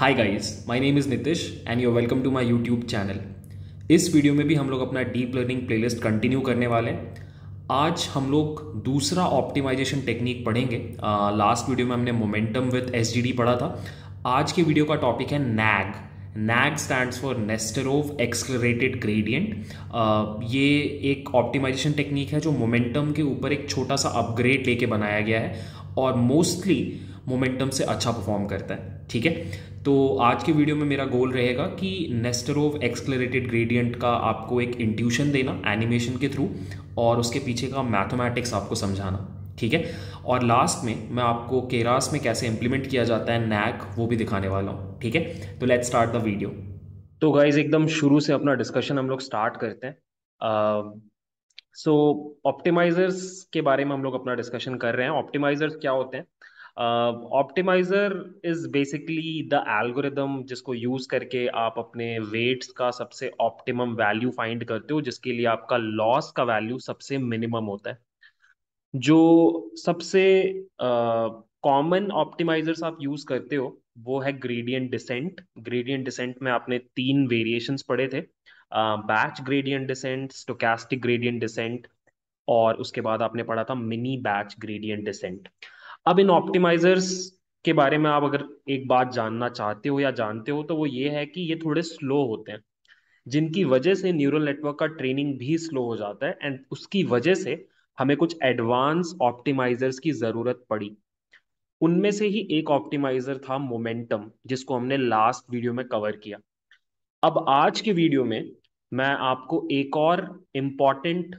Hi guys my name is Nitish and you welcome to my YouTube channel इस वीडियो में भी हम लोग अपना डीप लर्निंग प्लेलिस्ट कंटिन्यू करने वाले हैं आज हम लोग दूसरा ऑप्टिमाइजेशन टेक्निक पढ़ेंगे लास्ट वीडियो में हमने मोमेंटम विथ एस पढ़ा था आज के वीडियो का टॉपिक है NAG NAG stand for Nesterov accelerated gradient ये एक ऑप्टिमाइजेशन टेक्निक है जो मोमेंटम के ऊपर एक छोटा सा अपग्रेड लेके बनाया गया है और मोस्टली मोमेंटम से अच्छा परफॉर्म करता है ठीक है तो आज के वीडियो में मेरा गोल रहेगा कि नेस्टरोव एक्सक्लरेटेड ग्रेडियंट का आपको एक इंट्यूशन देना एनिमेशन के थ्रू और उसके पीछे का मैथमेटिक्स आपको समझाना ठीक है और लास्ट में मैं आपको केरास में कैसे इंप्लीमेंट किया जाता है नैक वो भी दिखाने वाला हूँ ठीक है तो लेट स्टार्ट द वीडियो तो गाइज एकदम शुरू से अपना डिस्कशन हम लोग स्टार्ट करते हैं सो uh, ऑप्टिमाइजर्स so, के बारे में हम लोग अपना डिस्कशन कर रहे हैं ऑप्टिमाइजर्स क्या होते हैं optimiser is basically the algorithm जिसको यूज करके आप अपने वेट्स का सबसे ऑप्टिमम वैल्यू फाइंड करते हो जिसके लिए आपका लॉस का वैल्यू सबसे मिनिमम होता है जो सबसे कॉमन uh, ऑप्टिमाइजर्स आप यूज करते हो वो है ग्रेडियंट डिसेंट ग्रेडियंट डिसेंट में आपने तीन वेरिएशंस पढ़े थे batch gradient descent stochastic gradient descent और उसके बाद आपने पढ़ा था मिनी बैच ग्रेडियंट डिसेंट अब इन ऑप्टिमाइजर्स के बारे में आप अगर एक बात जानना चाहते हो या जानते हो तो वो ये है कि ये थोड़े स्लो होते हैं जिनकी वजह से न्यूरल नेटवर्क का ट्रेनिंग भी स्लो हो जाता है एंड उसकी वजह से हमें कुछ एडवांस ऑप्टिमाइजर्स की ज़रूरत पड़ी उनमें से ही एक ऑप्टिमाइजर था मोमेंटम जिसको हमने लास्ट वीडियो में कवर किया अब आज के वीडियो में मैं आपको एक और इम्पॉर्टेंट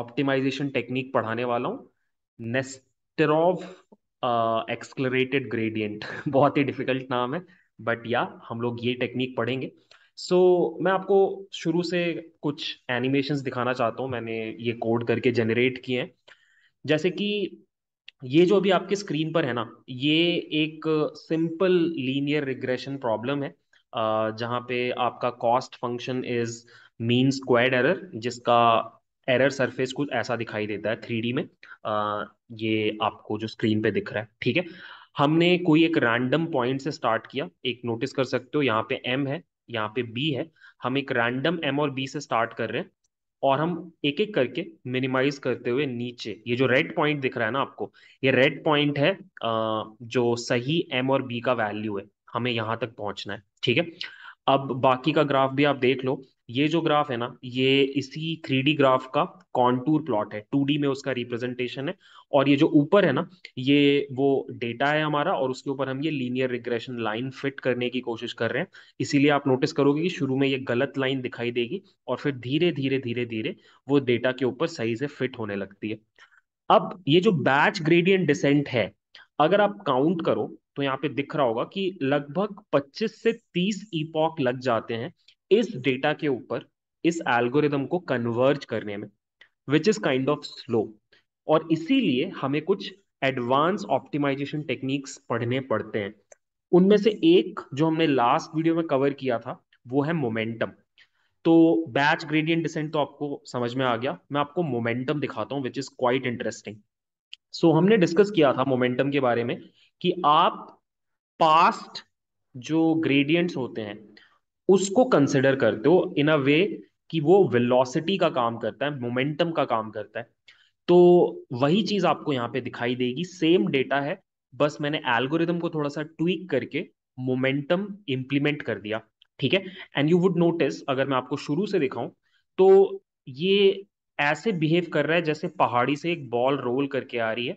ऑप्टिमाइजेशन टेक्निक पढ़ाने वाला हूँ नेस्ट टेरोव एक्सक्लरेटेड ग्रेडियंट बहुत ही डिफिकल्ट नाम है बट या हम लोग ये टेक्निक पढ़ेंगे सो so, मैं आपको शुरू से कुछ एनिमेशन दिखाना चाहता हूँ मैंने ये कोड करके जनरेट किए हैं जैसे कि ये जो अभी आपके स्क्रीन पर है ना ये एक सिंपल लीनियर रिग्रेशन प्रॉब्लम है uh, जहाँ पे आपका cost function is mean squared error जिसका एरर सरफेस कुछ ऐसा दिखाई देता है थ्री में आ, ये आपको जो स्क्रीन पे दिख रहा है ठीक है हमने कोई एक रैंडम पॉइंट से स्टार्ट किया एक नोटिस कर सकते हो यहाँ पे एम है यहाँ पे बी है हम एक रैंडम एम और बी से स्टार्ट कर रहे हैं और हम एक एक करके मिनिमाइज करते हुए नीचे ये जो रेड पॉइंट दिख रहा है ना आपको ये रेड पॉइंट है जो सही एम और बी का वैल्यू है हमें यहां तक पहुंचना है ठीक है अब बाकी का ग्राफ भी आप देख लो ये जो ग्राफ है ना ये इसी थ्री ग्राफ का कॉन्टूर प्लॉट है टू में उसका रिप्रेजेंटेशन है और ये जो ऊपर है ना ये वो डेटा है हमारा और उसके ऊपर हम ये लीनियर रिग्रेशन लाइन फिट करने की कोशिश कर रहे हैं इसीलिए आप नोटिस करोगे कि शुरू में ये गलत लाइन दिखाई देगी और फिर धीरे धीरे धीरे धीरे वो डेटा के ऊपर सही से फिट होने लगती है अब ये जो बैच ग्रेडियंट डिसेंट है अगर आप काउंट करो तो यहाँ पे दिख रहा होगा कि लगभग 25 से 30 ईपॉक लग जाते हैं इस डेटा के ऊपर इस एल्गोरिदम को कन्वर्ज करने में which is kind of slow और इसीलिए हमें कुछ एडवांस ऑप्टिमाइजेशन टेक्निक्स पढ़ने पड़ते हैं उनमें से एक जो हमने लास्ट वीडियो में कवर किया था वो है मोमेंटम तो बैच ग्रेडियंट डिसेंट तो आपको समझ में आ गया मैं आपको मोमेंटम दिखाता हूँ which is quite interesting so हमने डिस्कस किया था मोमेंटम के बारे में कि आप पास्ट जो ग्रेडियंट्स होते हैं उसको कंसिडर करते हो इन अ वे कि वो वेलोसिटी का काम करता है मोमेंटम का काम करता है तो वही चीज आपको यहाँ पे दिखाई देगी सेम डेटा है बस मैंने एल्गोरिदम को थोड़ा सा ट्विक करके मोमेंटम इंप्लीमेंट कर दिया ठीक है एंड यू वुड नोटिस अगर मैं आपको शुरू से दिखाऊं तो ये ऐसे बिहेव कर रहा है जैसे पहाड़ी से एक बॉल रोल करके आ रही है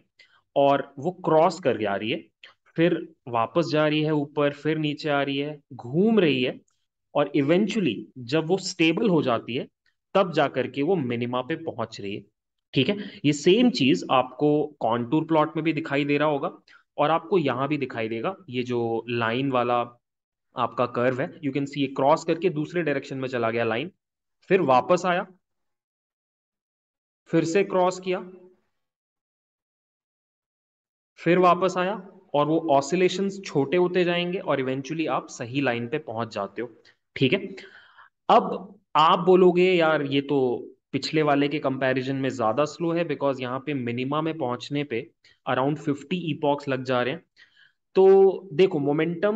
और वो क्रॉस करके आ रही है फिर वापस जा रही है ऊपर फिर नीचे आ रही है घूम रही है और इवेंचुअली जब वो स्टेबल हो जाती है तब जा करके वो मिनिमा पे पहुंच रही है ठीक है ये सेम चीज आपको कॉन्टूर प्लॉट में भी दिखाई दे रहा होगा और आपको यहां भी दिखाई देगा ये जो लाइन वाला आपका कर्व है यू कैन सी ये क्रॉस करके दूसरे डायरेक्शन में चला गया लाइन फिर वापस आया फिर से क्रॉस किया फिर वापस आया और वो ऑसिलेशन छोटे होते जाएंगे और इवेंचुअली आप सही लाइन पे पहुंच जाते हो ठीक है अब आप बोलोगे यार ये तो पिछले वाले के कंपैरिजन में ज्यादा स्लो है बिकॉज यहाँ पे मिनिमा में पहुंचने पे अराउंड फिफ्टी ईपॉक्स लग जा रहे हैं तो देखो मोमेंटम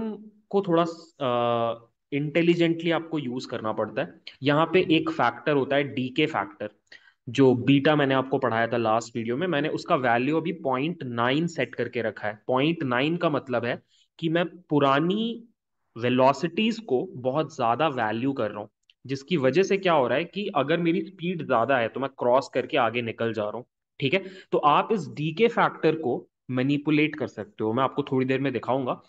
को थोड़ा इंटेलिजेंटली आपको यूज करना पड़ता है यहाँ पे एक फैक्टर होता है डी के फैक्टर जो बीटा मैंने आपको पढ़ाया था लास्ट वीडियो में मैंने उसका वैल्यू अभी पॉइंट नाइन सेट करके रखा है पॉइंट नाइन का मतलब है कि मैं पुरानी वेलोसिटीज को बहुत ज़्यादा वैल्यू कर रहा हूँ जिसकी वजह से क्या हो रहा है कि अगर मेरी स्पीड ज़्यादा है तो मैं क्रॉस करके आगे निकल जा रहा हूँ ठीक है तो आप इस डी के फैक्टर को मैनिपुलेट कर सकते हो मैं आपको थोड़ी देर में दिखाऊंगा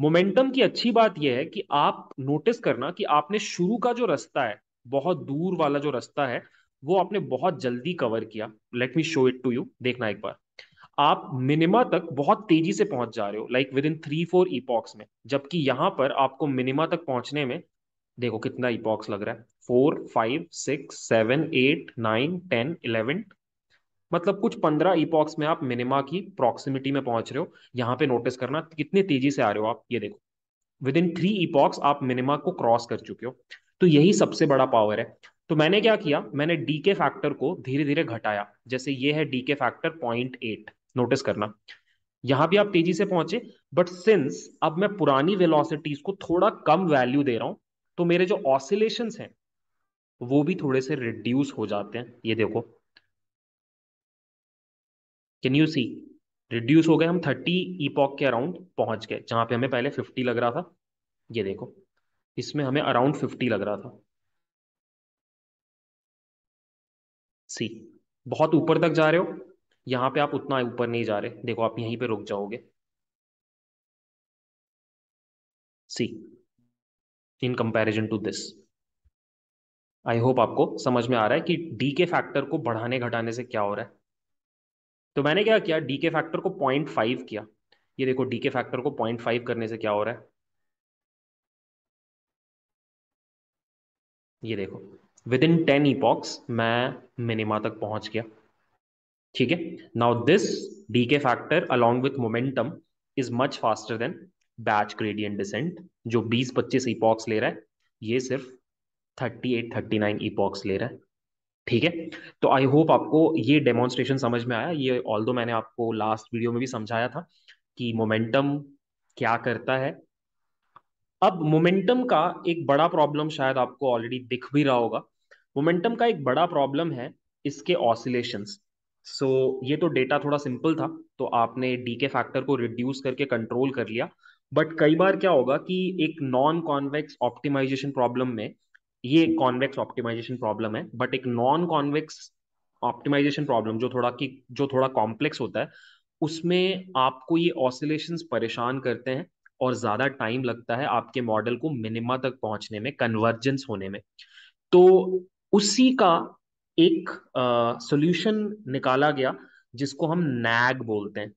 मोमेंटम की अच्छी बात यह है कि आप नोटिस करना कि आपने शुरू का जो रास्ता है बहुत दूर वाला जो रास्ता है वो आपने बहुत जल्दी कवर किया let me show it to you देखना एक बार आप मिनिमा तक बहुत तेजी से पहुंच जा रहे हो like within three four epochs में जबकि यहाँ पर आपको मिनिमा तक पहुंचने में देखो कितना ईपॉक्स लग रहा है four five six seven eight nine ten eleven मतलब कुछ पंद्रह ईपॉक्स में आप मिनिमा की प्रॉक्सिमिटी में पहुंच रहे हो यहाँ पे नोटिस करना कितने तेजी से आ रहे हो आप ये देखो विद इन थ्री ईपॉक्स आप मिनिमा को क्रॉस कर चुके हो तो यही सबसे बड़ा पावर है तो मैंने क्या किया मैंने डी के फैक्टर को धीरे धीरे घटाया जैसे ये है D decay factor point eight notice करना यहां भी आप तेजी से पहुंचे बट सिंस अब मैं पुरानी वेलोसिटीज को थोड़ा कम वैल्यू दे रहा हूं तो मेरे जो ऑसिलेशन हैं वो भी थोड़े से रिड्यूस हो जाते हैं ये देखो कैन यू सी रिड्यूस हो गए हम थर्टी ईपॉक के अराउंड पहुंच गए जहां पे हमें पहले फिफ्टी लग रहा था ये देखो इसमें हमें अराउंड फिफ्टी लग रहा था सी बहुत ऊपर तक जा रहे हो यहाँ पे आप उतना ऊपर नहीं जा रहे देखो आप यहीं पे रुक जाओगे see in comparison to this I hope आपको समझ में आ रहा है कि डी के फैक्टर को बढ़ाने घटाने से क्या हो रहा है तो मैंने क्या किया डी के फैक्टर को पॉइंट फाइव किया ये देखो डी के फैक्टर को पॉइंट फाइव करने से क्या हो रहा है ये देखो विद इन टेन ईपॉक्स मैं मिनिमा तक पहुंच गया ठीक है now this decay factor along with momentum is much faster than batch gradient descent जो 20 पच्चीस ईपॉक्स ले रहा है ये सिर्फ 38 नाइन ईपॉक्स ले रहा है ठीक है तो आई होप आपको ये डेमोन्स्ट्रेशन समझ में आया ये ऑल दो मैंने आपको लास्ट वीडियो में भी समझाया था कि मोमेंटम क्या करता है अब मोमेंटम का एक बड़ा प्रॉब्लम शायद आपको ऑलरेडी दिख भी रहा होगा मोमेंटम का एक बड़ा प्रॉब्लम है इसके ऑसिलेशंस सो so, ये तो डेटा थोड़ा सिंपल था तो आपने डी के फैक्टर को रिड्यूस करके कंट्रोल कर लिया बट कई बार क्या होगा कि एक नॉन कॉन्वेक्स ऑप्टिमाइजेशन प्रॉब्लम में ये एक कॉन्वेक्स ऑप्टिमाइजेशन प्रॉब्लम है बट एक नॉन कॉन्वेक्स ऑप्टिमाइजेशन प्रॉब्लम जो थोड़ा कि जो थोड़ा कॉम्प्लेक्स होता है उसमें आपको ये ऑसिलेशन परेशान करते हैं और ज़्यादा टाइम लगता है आपके मॉडल को मिनिमा तक पहुंचने में कन्वर्जेंस होने में तो उसी का एक सोल्यूशन निकाला गया जिसको हम नैग बोलते हैं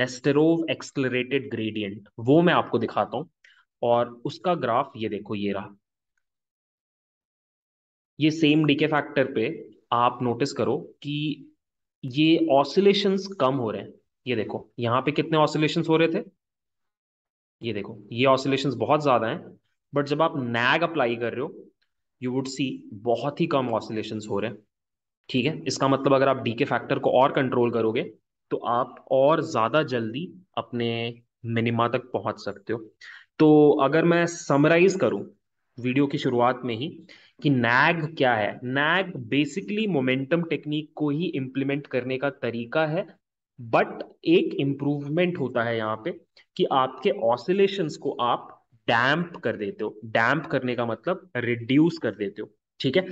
नेस्टेरोव एक्सलरेटेड ग्रेडियंट वो मैं आपको दिखाता हूं और उसका ग्राफ ये देखो ये रहा ये सेम डीके फैक्टर पे आप नोटिस करो कि ये ऑसिलेशंस कम हो रहे हैं ये देखो यहां पे कितने ऑसिलेशंस हो रहे थे ये देखो ये ऑसिलेशंस बहुत ज्यादा हैं बट जब आप नैग अप्लाई कर रहे हो यू वुड सी बहुत ही कम ऑसिलेशन हो रहे हैं ठीक है इसका मतलब अगर आप डी के फैक्टर को और कंट्रोल करोगे तो आप और ज़्यादा जल्दी अपने मिनिमा तक पहुंच सकते हो तो अगर मैं समराइज करूं वीडियो की शुरुआत में ही कि नैग क्या है नैग बेसिकली मोमेंटम टेक्निक को ही इम्प्लीमेंट करने का तरीका है बट एक इम्प्रूवमेंट होता है यहाँ पे कि आपके ऑसिलेशंस को आप डैम्प कर देते हो डैम्प करने का मतलब रिड्यूस कर देते हो ठीक है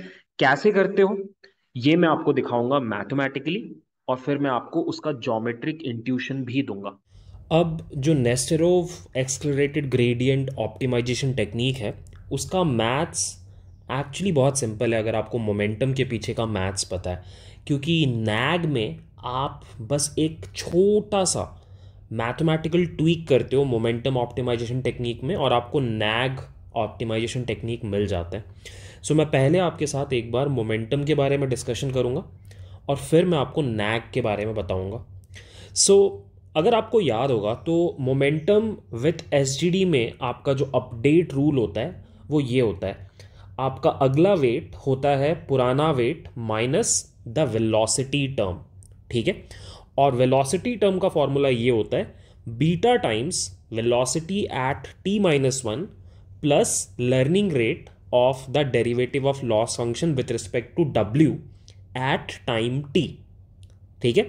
कैसे करते हो ये मैं आपको दिखाऊंगा मैथमेटिकली और फिर मैं आपको उसका जोमेट्रिक इंट्यूशन भी दूंगा अब जो Nesterov accelerated gradient optimisation technique है उसका मैथ्स एक्चुअली बहुत सिंपल है अगर आपको मोमेंटम के पीछे का मैथ्स पता है क्योंकि नैग में आप बस एक छोटा सा मैथमेटिकल ट्वीक करते हो मोमेंटम ऑप्टिमाइजेशन टेक्निक में और आपको नैग ऑप्टिमाइजेशन टेक्निक मिल जाता है सो so, मैं पहले आपके साथ एक बार मोमेंटम के बारे में डिस्कशन करूँगा और फिर मैं आपको नैग के बारे में बताऊँगा सो so, अगर आपको याद होगा तो मोमेंटम विथ एस में आपका जो अपडेट रूल होता है वो ये होता है आपका अगला वेट होता है पुराना weight minus the velocity term ठीक है और वेलोसिटी टर्म का फॉर्मूला ये होता है beta times velocity at t minus one plus learning rate of the derivative of loss function with respect to डब्ल्यू एट टाइम टी ठीक है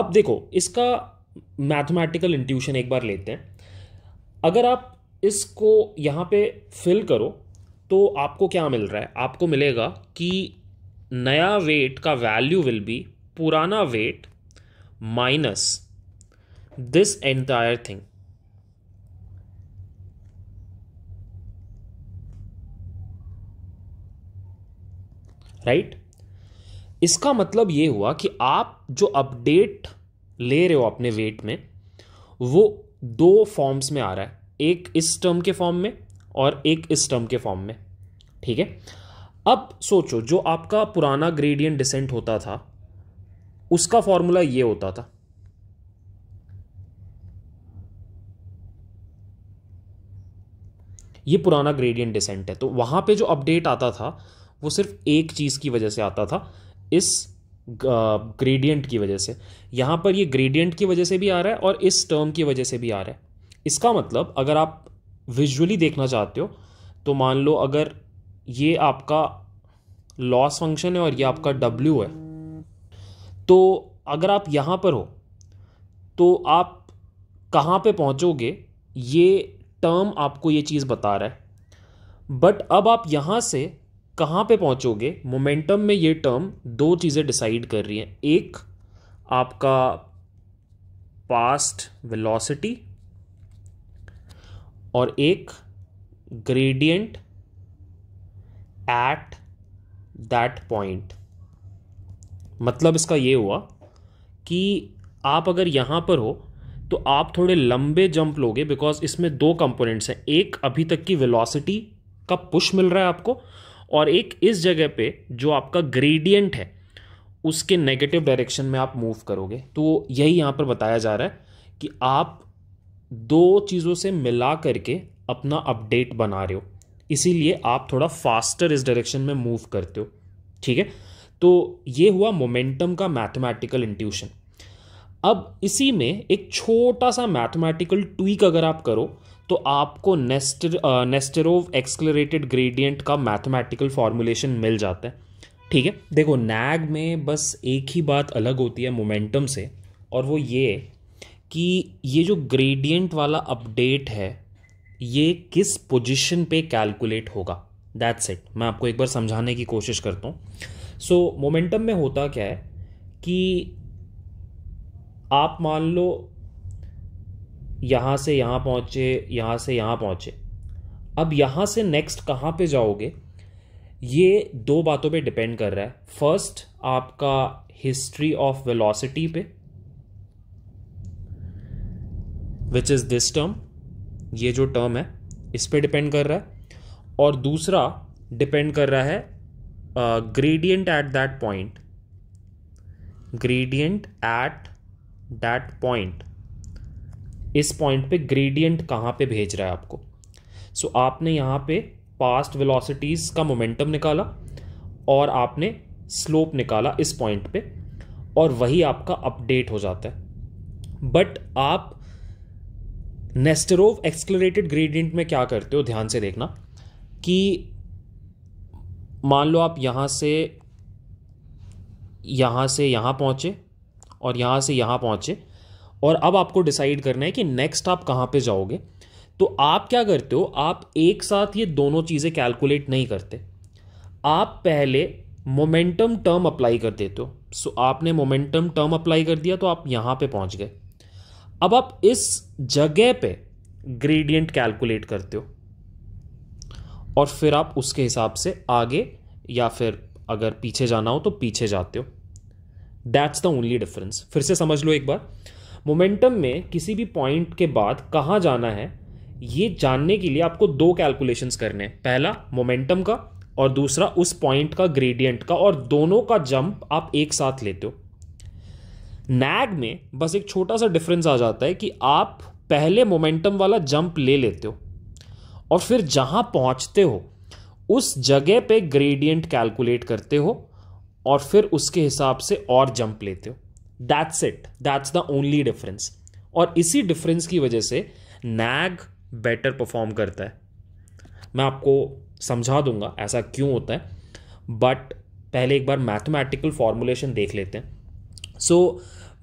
अब देखो इसका मैथमेटिकल इंट्यूशन एक बार लेते हैं अगर आप इसको यहाँ पे फिल करो तो आपको क्या मिल रहा है आपको मिलेगा कि नया वेट का वैल्यू विल बी पुराना weight minus this entire thing right right? इसका मतलब ये हुआ कि आप जो अपडेट ले रहे हो अपने वेट में वो दो फॉर्म्स में आ रहा है एक इस टर्म के फॉर्म में और एक इस टर्म के फॉर्म में ठीक है अब सोचो जो आपका पुराना ग्रेडियंट डिसेंट होता था उसका फॉर्मूला ये होता था ये पुराना ग्रेडियंट डिसेंट है तो वहां पे जो अपडेट आता था वो सिर्फ एक चीज़ की वजह से आता था इस ग्रेडियंट की वजह से यहाँ पर ये ग्रेडियंट की वजह से भी आ रहा है और इस टर्म की वजह से भी आ रहा है इसका मतलब अगर आप विजुअली देखना चाहते हो तो मान लो अगर ये आपका लॉस फंक्शन है और ये आपका डब्ल्यू है तो अगर आप यहाँ पर हो तो आप कहाँ पे पहुँचोगे ये टर्म आपको ये चीज़ बता रहा है बट अब आप यहाँ से कहाँ पे पहुँचोगे मोमेंटम में ये टर्म दो चीज़ें डिसाइड कर रही हैं एक आपका पास्ट वेलोसिटी और एक ग्रेडियंट एट दैट पॉइंट मतलब इसका ये हुआ कि आप अगर यहाँ पर हो तो आप थोड़े लंबे जंप लोगे बिकॉज इसमें दो कंपोनेंट्स हैं एक अभी तक की वेलोसिटी का पुश मिल रहा है आपको और एक इस जगह पे जो आपका ग्रेडियंट है उसके नेगेटिव डायरेक्शन में आप मूव करोगे तो यही यहाँ पर बताया जा रहा है कि आप दो चीज़ों से मिला करके अपना अपडेट बना रहे हो इसीलिए आप थोड़ा फास्टर इस डायरेक्शन में मूव करते हो ठीक है तो ये हुआ मोमेंटम का मैथमेटिकल इंट्यूशन अब इसी में एक छोटा सा मैथमेटिकल ट्वीक अगर आप करो तो आपको नेस्टर नेस्टरोव एक्सक्लरेटेड ग्रेडियंट का मैथमेटिकल फॉर्मूलेशन मिल जाता है ठीक है देखो नैग में बस एक ही बात अलग होती है मोमेंटम से और वो ये कि ये जो ग्रेडियंट वाला अपडेट है ये किस पोजीशन पे कैलकुलेट होगा दैट्स इट मैं आपको एक बार समझाने की कोशिश करता हूँ सो so, मोमेंटम में होता क्या है कि आप मान लो यहाँ से यहाँ पहुँचे यहाँ से यहाँ पहुँचे अब यहाँ से नेक्स्ट कहाँ पे जाओगे ये दो बातों पे डिपेंड कर रहा है फर्स्ट आपका हिस्ट्री ऑफ वेलोसिटी पे विच इज़ दिस टर्म ये जो टर्म है इस पे डिपेंड कर रहा है और दूसरा डिपेंड कर रहा है gradient at that point gradient at that point इस पॉइंट पे ग्रेडियंट कहाँ पे भेज रहा है आपको सो so, आपने यहाँ पे पास्ट वेलोसिटीज़ का मोमेंटम निकाला और आपने स्लोप निकाला इस पॉइंट पे और वही आपका अपडेट हो जाता है बट आप नेस्टरोव एक्सक्लोरेटेड ग्रेडियंट में क्या करते हो ध्यान से देखना कि मान लो आप यहाँ से यहाँ से यहाँ पहुँचे और यहाँ से यहाँ पहुँचे और अब आपको डिसाइड करना है कि नेक्स्ट आप कहाँ पे जाओगे तो आप क्या करते हो आप एक साथ ये दोनों चीज़ें कैलकुलेट नहीं करते आप पहले मोमेंटम टर्म अप्लाई कर देते हो सो आपने मोमेंटम टर्म अप्लाई कर दिया तो आप यहाँ पे पहुँच गए अब आप इस जगह पे ग्रेडियंट कैलकुलेट करते हो और फिर आप उसके हिसाब से आगे या फिर अगर पीछे जाना हो तो पीछे जाते हो दैट्स द ओनली डिफरेंस फिर से समझ लो एक बार मोमेंटम में किसी भी पॉइंट के बाद कहाँ जाना है ये जानने के लिए आपको दो कैलकुलेशंस करने हैं पहला मोमेंटम का और दूसरा उस पॉइंट का ग्रेडियंट का और दोनों का जंप आप एक साथ लेते हो नैग में बस एक छोटा सा डिफरेंस आ जाता है कि आप पहले मोमेंटम वाला जंप ले लेते हो और फिर जहां पहुंचते हो उस जगह पे ग्रेडियंट कैलकुलेट करते हो और फिर उसके हिसाब से और जंप लेते हो that's it that's the only difference और इसी डिफरेंस की वजह से नैग बेटर परफॉर्म करता है मैं आपको समझा दूंगा ऐसा क्यों होता है बट पहले एक बार मैथमेटिकल फॉर्मूलेशन देख लेते हैं सो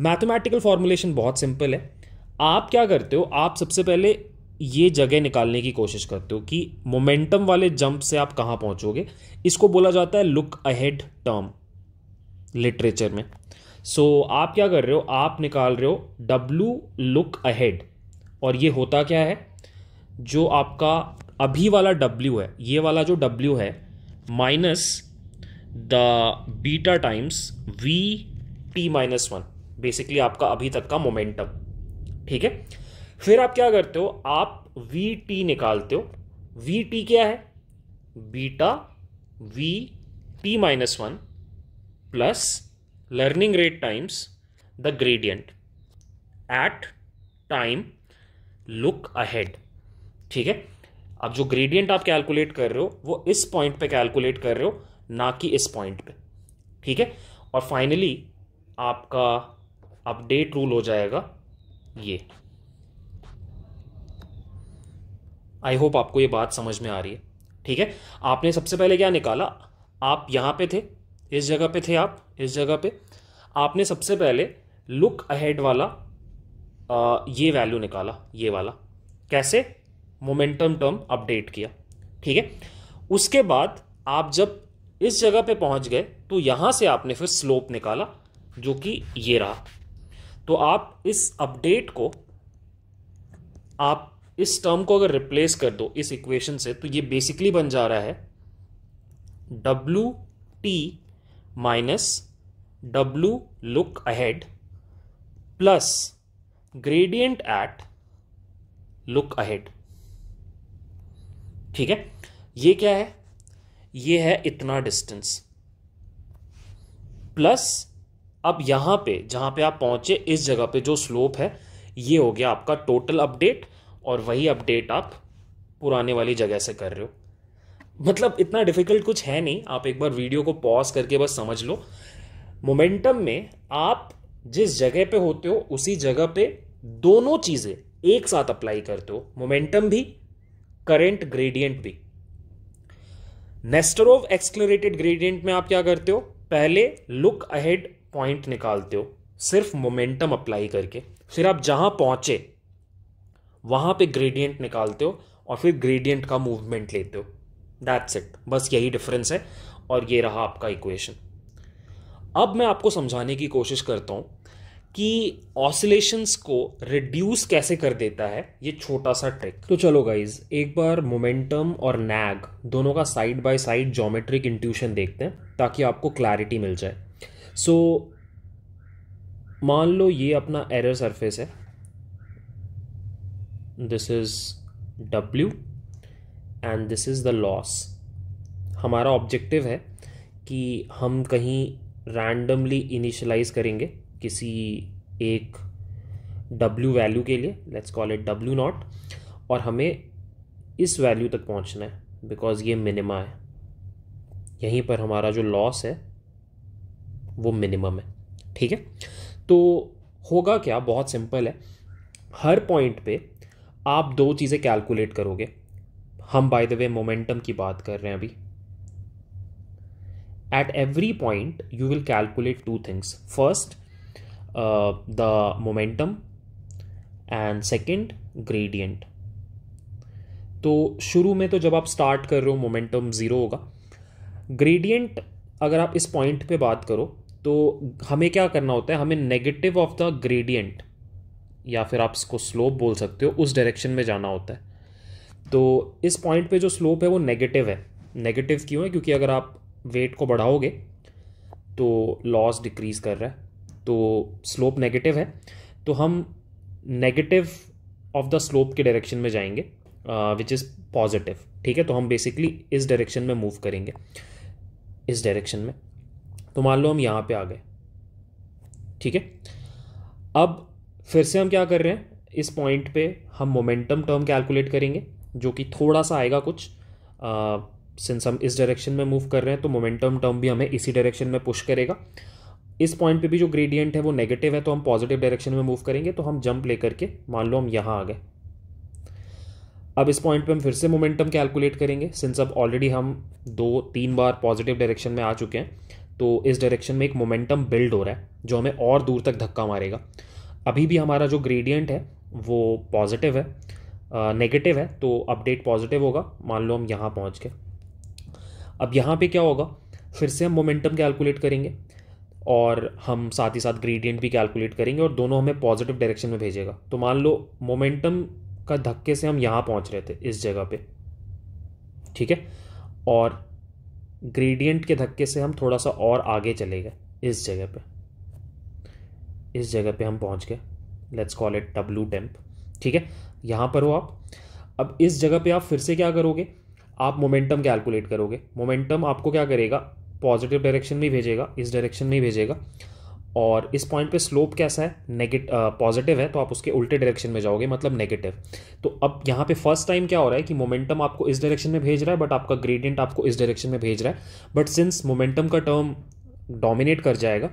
मैथमेटिकल फॉर्मूलेशन बहुत सिंपल है आप क्या करते हो आप सबसे पहले ये जगह निकालने की कोशिश करते हो कि मोमेंटम वाले जंप से आप कहाँ पहुँचोगे इसको बोला जाता है लुक अहेड टर्म लिटरेचर में सो so, आप क्या कर रहे हो आप निकाल रहे हो डब्लू लुक अहेड और ये होता क्या है जो आपका अभी वाला डब्ल्यू है ये वाला जो डब्ल्यू है minus the beta times V T minus one basically आपका अभी तक का मोमेंटम ठीक है फिर आप क्या करते हो आप वी टी निकालते हो वी टी क्या है beta V T minus one plus learning rate times the gradient at time look ahead ठीक है अब जो ग्रेडियंट आप कैलकुलेट कर रहे हो वो इस पॉइंट पे कैलकुलेट कर रहे हो ना कि इस पॉइंट पे ठीक है और फाइनली आपका अपडेट रूल हो जाएगा ये आई होप आपको ये बात समझ में आ रही है ठीक है आपने सबसे पहले क्या निकाला आप यहाँ पे थे इस जगह पे थे आप इस जगह पे आपने सबसे पहले लुक अहेड वाला आ, ये वैल्यू निकाला ये वाला कैसे मोमेंटम टर्म अपडेट किया ठीक है उसके बाद आप जब इस जगह पे पहुंच गए तो यहाँ से आपने फिर स्लोप निकाला जो कि ये रहा तो आप इस अपडेट को आप इस टर्म को अगर रिप्लेस कर दो इस इक्वेशन से तो ये बेसिकली बन जा रहा है W T minus W look ahead plus gradient at look ahead ठीक है ये क्या है ये है इतना डिस्टेंस प्लस अब यहां पे जहां पे आप पहुंचे इस जगह पे जो स्लोप है ये हो गया आपका टोटल अपडेट और वही अपडेट आप पुराने वाली जगह से कर रहे हो मतलब इतना डिफिकल्ट कुछ है नहीं आप एक बार वीडियो को पॉज करके बस समझ लो मोमेंटम में आप जिस जगह पे होते हो उसी जगह पे दोनों चीज़ें एक साथ अप्लाई करते हो मोमेंटम भी करेंट ग्रेडियंट भी नेस्टरोव एक्सक्लोरेटेड ग्रेडियंट में आप क्या करते हो पहले लुक अहेड पॉइंट निकालते हो सिर्फ मोमेंटम अप्लाई करके फिर आप जहां पहुंचे वहाँ पे ग्रेडियंट निकालते हो और फिर ग्रेडियंट का मूवमेंट लेते हो दैट्स इट बस यही डिफरेंस है और ये रहा आपका इक्वेशन अब मैं आपको समझाने की कोशिश करता हूँ कि ऑसिलेशंस को रिड्यूस कैसे कर देता है ये छोटा सा ट्रिक तो चलो गाइज एक बार मोमेंटम और नैग दोनों का side by side geometric intuition देखते हैं ताकि आपको क्लैरिटी मिल जाए सो so, मान लो ये अपना एरर सरफेस है this is W and this is the loss हमारा ऑब्जेक्टिव है कि हम कहीं रैंडमली इनिशलाइज करेंगे किसी एक W वैल्यू के लिए let's call it W naught और हमें इस वैल्यू तक पहुंचना है बिकॉज़ ये मिनिमा है यहीं पर हमारा जो लॉस है वो मिनिमम है ठीक है तो होगा क्या बहुत सिंपल है हर पॉइंट पे आप दो चीज़ें कैलकुलेट करोगे हम बाय द वे मोमेंटम की बात कर रहे हैं अभी at every point you will calculate two things first the momentum and second gradient तो शुरू में तो जब आप स्टार्ट कर रहे हो मोमेंटम ज़ीरो होगा ग्रेडियंट अगर आप इस पॉइंट पे बात करो तो हमें क्या करना होता है हमें नेगेटिव ऑफ द ग्रेडियंट या फिर आप इसको स्लोप बोल सकते हो उस डायरेक्शन में जाना होता है तो इस पॉइंट पे जो स्लोप है वो नेगेटिव है नेगेटिव क्यों है क्योंकि अगर आप वेट को बढ़ाओगे तो लॉस डिक्रीज़ कर रहा है तो स्लोप नेगेटिव है तो हम नेगेटिव ऑफ द स्लोप के डायरेक्शन में जाएंगे विच इज़ पॉजिटिव ठीक है तो हम बेसिकली इस डायरेक्शन में मूव करेंगे इस डायरेक्शन में तो मान लो हम यहाँ पे आ गए ठीक है अब फिर से हम क्या कर रहे हैं इस पॉइंट पे हम मोमेंटम टर्म कैलकुलेट करेंगे जो कि थोड़ा सा आएगा कुछ सिंस हम इस डायरेक्शन में मूव कर रहे हैं तो मोमेंटम टर्म भी हमें इसी डायरेक्शन में पुश करेगा इस पॉइंट पे भी जो ग्रेडियंट है वो नेगेटिव है तो हम पॉजिटिव डायरेक्शन में मूव करेंगे तो हम जंप ले करके मान लो हम यहाँ आ गए अब इस पॉइंट पे हम फिर से मोमेंटम कैलकुलेट करेंगे सिंस अब ऑलरेडी हम दो तीन बार पॉजिटिव डायरेक्शन में आ चुके हैं तो इस डायरेक्शन में एक मोमेंटम बिल्ड हो रहा है जो हमें और दूर तक धक्का मारेगा अभी भी हमारा जो ग्रेडियंट है वो पॉजिटिव है नेगेटिव है तो अपडेट पॉजिटिव होगा मान लो हम यहाँ पहुँच गए अब यहाँ पे क्या होगा फिर से हम मोमेंटम कैलकुलेट करेंगे और हम साथ ही साथ ग्रेडियंट भी कैलकुलेट करेंगे और दोनों हमें पॉजिटिव डायरेक्शन में भेजेगा तो मान लो मोमेंटम का धक्के से हम यहाँ पहुँच रहे थे इस जगह पे ठीक है और ग्रेडियंट के धक्के से हम थोड़ा सा और आगे चले गए इस जगह पे इस जगह पे हम पहुंच गए let's call it W temp ठीक है यहाँ पर हो आप अब इस जगह पे आप फिर से क्या करोगे आप मोमेंटम कैलकुलेट करोगे मोमेंटम आपको क्या करेगा पॉजिटिव डायरेक्शन में भेजेगा इस डायरेक्शन में भेजेगा और इस पॉइंट पे स्लोप कैसा है नेगेटिव पॉजिटिव है तो आप उसके उल्टे डायरेक्शन में जाओगे मतलब नेगेटिव तो अब यहाँ पे फर्स्ट टाइम क्या हो रहा है कि मोमेंटम आपको इस डायरेक्शन में भेज रहा है बट आपका ग्रेडियंट आपको इस डायरेक्शन में भेज रहा है बट सिंस मोमेंटम का टर्म डोमिनेट कर जाएगा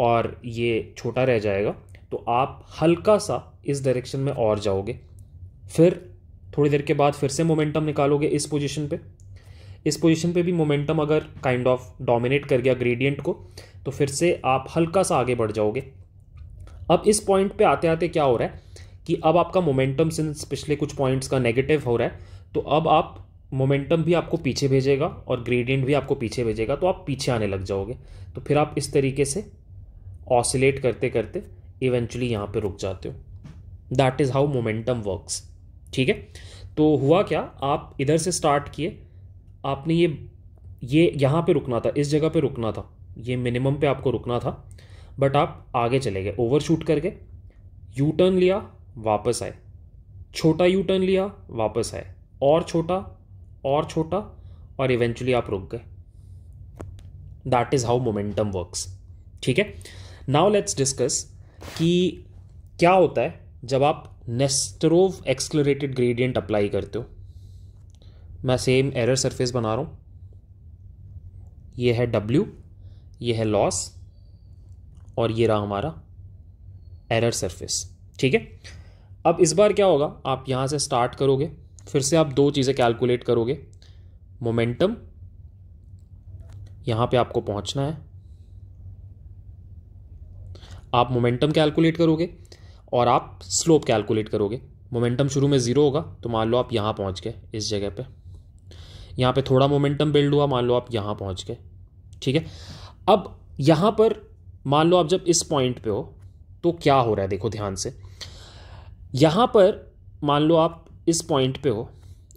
और ये छोटा रह जाएगा तो आप हल्का सा इस डायरेक्शन में और जाओगे फिर थोड़ी देर के बाद फिर से मोमेंटम निकालोगे इस पोजीशन पे इस पोजीशन पे भी मोमेंटम अगर काइंड ऑफ डोमिनेट कर गया ग्रेडियंट को तो फिर से आप हल्का सा आगे बढ़ जाओगे अब इस पॉइंट पे आते आते क्या हो रहा है कि अब आपका मोमेंटम सिंस पिछले कुछ पॉइंट्स का नेगेटिव हो रहा है तो अब आप मोमेंटम भी आपको पीछे भेजेगा और ग्रेडियंट भी आपको पीछे भेजेगा तो आप पीछे आने लग जाओगे तो फिर आप इस तरीके से ऑसिलेट करते करते इवेंचुअली यहाँ पे रुक जाते हो that is how momentum works ठीक है तो हुआ क्या आप इधर से स्टार्ट किए आपने ये ये यहाँ पे रुकना था इस जगह पे रुकना था ये मिनिमम पे आपको रुकना था बट आप आगे चले गए ओवरशूट करके यू टर्न लिया वापस आए छोटा यू टर्न लिया वापस आए और छोटा और छोटा और इवेंचुअली आप रुक गए that is how momentum works ठीक है नाउ लेट्स डिस्कस कि क्या होता है जब आप नेस्टरोव एक्सक्लोरेटेड ग्रेडियंट अप्लाई करते हो मैं सेम एरर सरफेस बना रहा हूँ ये है डब्ल्यू ये है लॉस और ये रहा हमारा एरर सरफेस ठीक है अब इस बार क्या होगा आप यहाँ से स्टार्ट करोगे फिर से आप दो चीज़ें कैलकुलेट करोगे मोमेंटम यहाँ पे आपको पहुँचना है आप मोमेंटम कैलकुलेट करोगे और आप स्लोप कैलकुलेट करोगे मोमेंटम शुरू में ज़ीरो होगा तो मान लो आप यहाँ पहुँच गए इस जगह पे यहाँ पे थोड़ा मोमेंटम बिल्ड हुआ मान लो आप यहाँ पहुँच गए ठीक है अब यहाँ पर मान लो आप जब इस पॉइंट पे हो तो क्या हो रहा है देखो ध्यान से यहाँ पर मान लो आप इस पॉइंट पे हो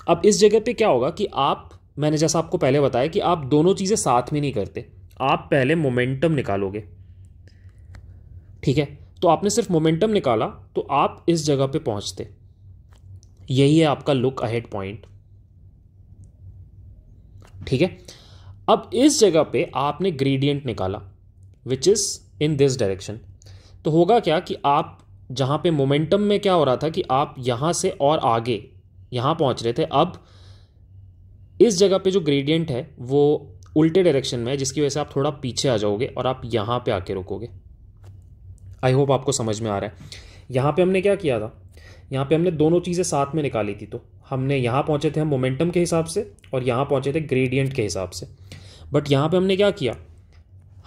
अब इस जगह पे क्या होगा कि आप मैंने जैसा आपको पहले बताया कि आप दोनों चीज़ें साथ में नहीं करते आप पहले मोमेंटम निकालोगे ठीक है तो आपने सिर्फ मोमेंटम निकाला तो आप इस जगह पे पहुंचते यही है आपका लुक अहेड पॉइंट ठीक है अब इस जगह पे आपने ग्रेडियंट निकाला which is in this direction तो होगा क्या कि आप जहां पे मोमेंटम में क्या हो रहा था कि आप यहां से और आगे यहां पहुंच रहे थे अब इस जगह पे जो ग्रेडियंट है वो उल्टे डायरेक्शन में है जिसकी वजह से आप थोड़ा पीछे आ जाओगे और आप यहां पे आके रुकोगे आई होप आपको समझ में आ रहा है यहाँ पे हमने क्या किया था यहाँ पे हमने दोनों चीज़ें साथ में निकाली थी तो हमने यहाँ पहुँचे थे हम मोमेंटम के हिसाब से और यहाँ पहुँचे थे ग्रेडियंट के हिसाब से बट यहाँ पे हमने क्या किया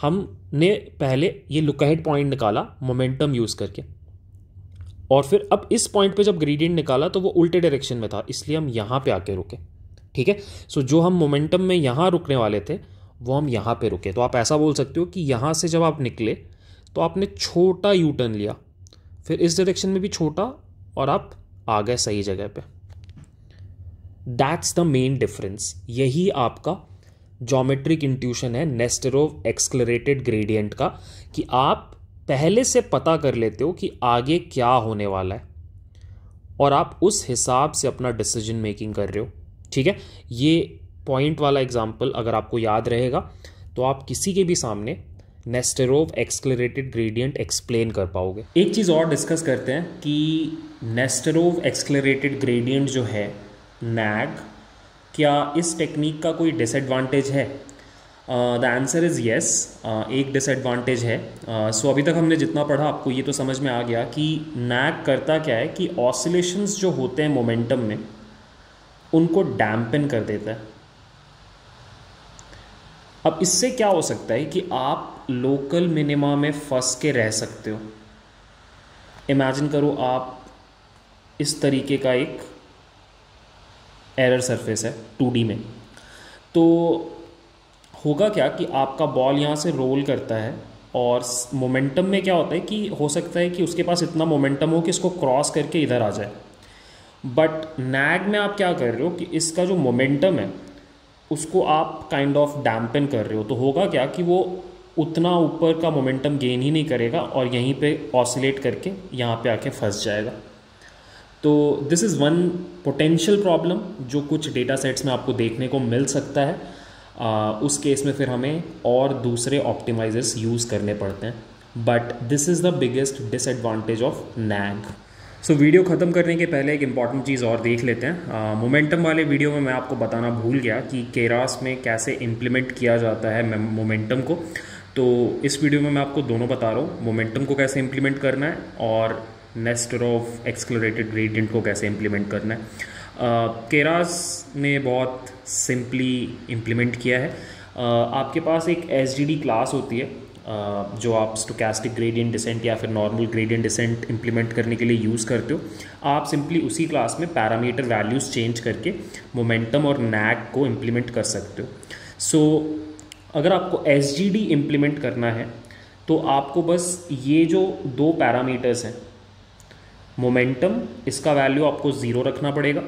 हमने पहले ये लुकहेड पॉइंट निकाला मोमेंटम यूज़ करके और फिर अब इस पॉइंट पे जब ग्रेडियंट निकाला तो वो उल्टे डायरेक्शन में था इसलिए हम यहाँ पे आके रुके ठीक है सो जो हम मोमेंटम में यहाँ रुकने वाले थे वो हम यहाँ पे रुके तो आप ऐसा बोल सकते हो कि यहाँ से जब आप निकले तो आपने छोटा यू टर्न लिया फिर इस डायरेक्शन में भी छोटा और आप आ गए सही जगह पे दैट्स द मेन डिफरेंस यही आपका जोमेट्रिक इंट्यूशन है नेस्टरोव एक्सक्लरेटेड ग्रेडियंट का कि आप पहले से पता कर लेते हो कि आगे क्या होने वाला है और आप उस हिसाब से अपना डिसीजन मेकिंग कर रहे हो ठीक है ये पॉइंट वाला एग्जाम्पल अगर आपको याद रहेगा तो आप किसी के भी सामने नेस्टेरोव एक्सक्लेटेड ग्रेडियंट एक्सप्लेन कर पाओगे एक चीज़ और डिस्कस करते हैं कि नेस्टेरोव एक्सक्लेटेड ग्रेडियंट जो है नैग क्या इस टेक्निक का कोई डिसएडवांटेज है द आंसर इज़ येस एक डिसएडवांटेज है सो uh, so अभी तक हमने जितना पढ़ा आपको ये तो समझ में आ गया कि नैग करता क्या है कि ऑसिलेशंस जो होते हैं मोमेंटम में उनको डैम्पन कर देता है अब इससे क्या हो सकता है कि आप लोकल मिनिमा में फंस के रह सकते हो इमेजिन करो आप इस तरीके का एक एरर सरफेस है टू में तो होगा क्या कि आपका बॉल यहाँ से रोल करता है और मोमेंटम में क्या होता है कि हो सकता है कि उसके पास इतना मोमेंटम हो कि इसको क्रॉस करके इधर आ जाए बट नैग में आप क्या कर रहे हो कि इसका जो मोमेंटम है उसको आप काइंड ऑफ डैम्पन कर रहे हो तो होगा क्या कि वो उतना ऊपर का मोमेंटम गेन ही नहीं करेगा और यहीं पे ऑसिलेट करके यहाँ पे आके फंस जाएगा तो this is one potential problem जो कुछ डेटा सेट्स में आपको देखने को मिल सकता है आ, उस केस में फिर हमें और दूसरे ऑप्टिमाइजर्स यूज़ करने पड़ते हैं but this is the biggest disadvantage of NAG so so, video ख़त्म करने के पहले एक इंपॉर्टेंट चीज़ और देख लेते हैं मोमेंटम वाले वीडियो में मैं आपको बताना भूल गया कि केरास में कैसे इम्प्लीमेंट किया जाता है मोमेंटम को तो इस वीडियो में मैं आपको दोनों बता रहा हूँ मोमेंटम को कैसे इम्प्लीमेंट करना है और नेस्टर ऑफ एक्सक्लोरेटेड ग्रेडियंट को कैसे इम्प्लीमेंट करना है केरास uh, ने बहुत सिंपली इम्प्लीमेंट किया है uh, आपके पास एक एस क्लास होती है जो आप स्टोकैस्टिक ग्रेडियंट डिसेंट या फिर नॉर्मल ग्रेडियंट डिसेंट इंप्लीमेंट करने के लिए यूज़ करते हो आप सिंपली उसी क्लास में पैरामीटर वैल्यूज़ चेंज करके मोमेंटम और नैक को इम्प्लीमेंट कर सकते हो सो so, अगर आपको एस जी डी इम्प्लीमेंट करना है तो आपको बस ये जो दो पैरामीटर्स हैं मोमेंटम इसका वैल्यू आपको ज़ीरो रखना पड़ेगा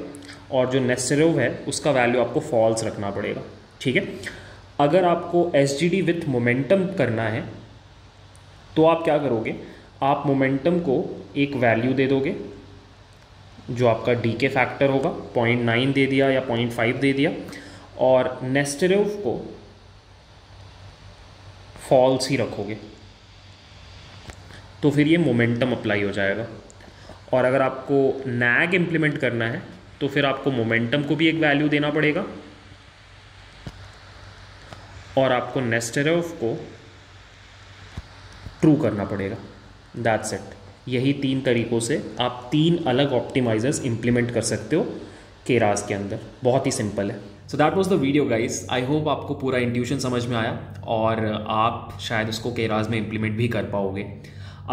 और जो नेसेरोव है उसका वैल्यू आपको फॉल्स रखना पड़ेगा ठीक है अगर आपको S G D with momentum करना है तो आप क्या करोगे आप मोमेंटम को एक वैल्यू दे दोगे जो आपका डी के फैक्टर होगा पॉइंट नाइन दे दिया या पॉइंट फाइव दे दिया और नेस्टरेव को फॉल्स ही रखोगे तो फिर ये मोमेंटम अप्लाई हो जाएगा और अगर आपको नैग इम्प्लीमेंट करना है तो फिर आपको मोमेंटम को भी एक वैल्यू देना पड़ेगा और आपको नेस्टेड को ट्रू करना पड़ेगा दैट्स इट यही तीन तरीक़ों से आप तीन अलग ऑप्टिमाइजर्स इंप्लीमेंट कर सकते हो केराज के अंदर बहुत ही सिंपल है so that was the video guys I hope आपको पूरा इंट्यूशन समझ में आया और आप शायद उसको केराज में इंप्लीमेंट भी कर पाओगे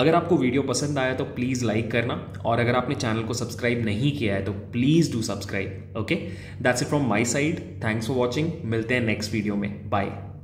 अगर आपको वीडियो पसंद आया तो प्लीज़ लाइक करना और अगर आपने चैनल को सब्सक्राइब नहीं किया है तो please do subscribe okay that's it from my side thanks for watching मिलते हैं नेक्स्ट वीडियो में बाय